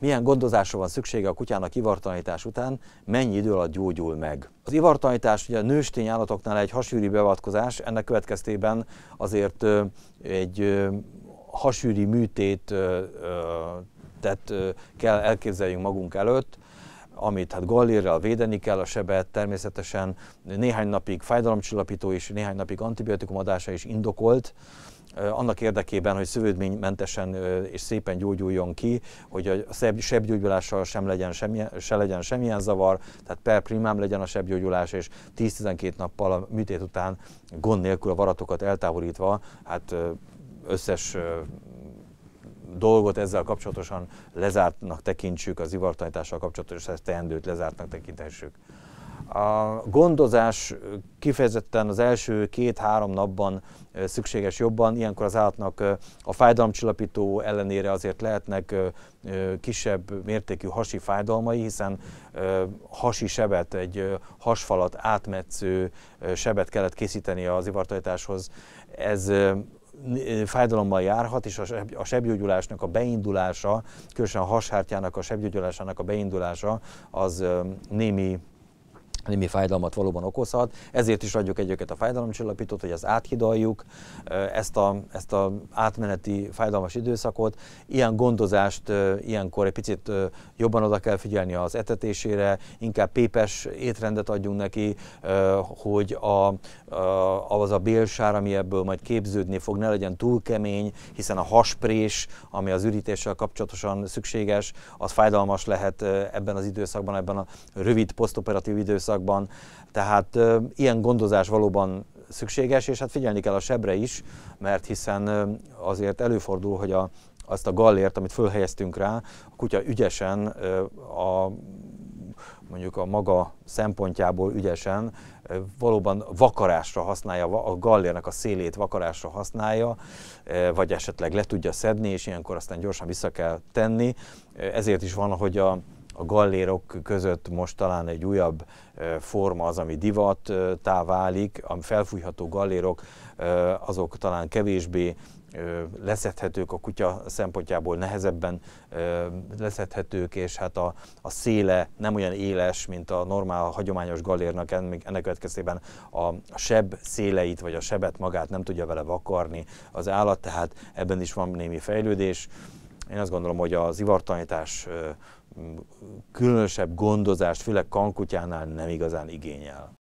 Milyen gondozásra van szüksége a kutyának ivartanítás után, mennyi idő alatt gyógyul meg? Az ivartanítás ugye a nőstény állatoknál egy hasűri beavatkozás, ennek következtében azért egy hasűri műtét tehát kell elképzeljünk magunk előtt, amit hát gallérrel védeni kell a sebet, természetesen néhány napig fájdalomcsillapító és néhány napig antibiotikum adása is indokolt, eh, annak érdekében, hogy szövődménymentesen eh, és szépen gyógyuljon ki, hogy a sebgyógyulással sem legyen semmilyen, se legyen semmilyen zavar, tehát per primám legyen a sebgyógyulás, és 10-12 nappal a műtét után gond nélkül a varatokat eltávolítva, hát eh, összes dolgot ezzel kapcsolatosan lezártnak tekintsük, az ivartanítással kapcsolatos ezt teendőt lezártnak tekintessük. A gondozás kifejezetten az első két-három napban szükséges jobban, ilyenkor az állatnak a fájdalomcsillapító ellenére azért lehetnek kisebb mértékű hasi fájdalmai, hiszen hasi sebet, egy hasfalat átmetsző sebet kellett készíteni az ivartajtáshoz. Ez fájdalommal járhat, és a sebgyógyulásnak a beindulása, különösen a hashártyának a sebgyógyulásának a beindulása az némi némi fájdalmat valóban okozhat. Ezért is adjuk egyébként a fájdalomcsillapítót, hogy az áthidaljuk, ezt a, ezt a átmeneti fájdalmas időszakot. Ilyen gondozást ilyenkor egy picit jobban oda kell figyelni az etetésére, inkább pépes étrendet adjunk neki, hogy a, a, az a bélsár, ami ebből majd képződni fog, ne legyen túl kemény, hiszen a hasprés, ami az ürítéssel kapcsolatosan szükséges, az fájdalmas lehet ebben az időszakban, ebben a rövid posztoperatív időszakban, időszakban, tehát ilyen gondozás valóban szükséges, és hát figyelni kell a sebre is, mert hiszen azért előfordul, hogy a, azt a gallért, amit fölhelyeztünk rá, a kutya ügyesen a mondjuk a maga szempontjából ügyesen valóban vakarásra használja, a gallérnek a szélét vakarásra használja, vagy esetleg le tudja szedni, és ilyenkor aztán gyorsan vissza kell tenni. Ezért is van, hogy a a gallérok között most talán egy újabb forma az, ami divattá válik, a felfújható gallérok azok talán kevésbé leszedhetők a kutya szempontjából, nehezebben leszedhetők, és hát a, a széle nem olyan éles, mint a normál, a hagyományos galérnak, ennek következtében a, a seb széleit, vagy a sebet magát nem tudja vele vakarni az állat, tehát ebben is van némi fejlődés. Én azt gondolom, hogy az ivartanítás különösebb gondozást, főleg kankutyánál nem igazán igényel.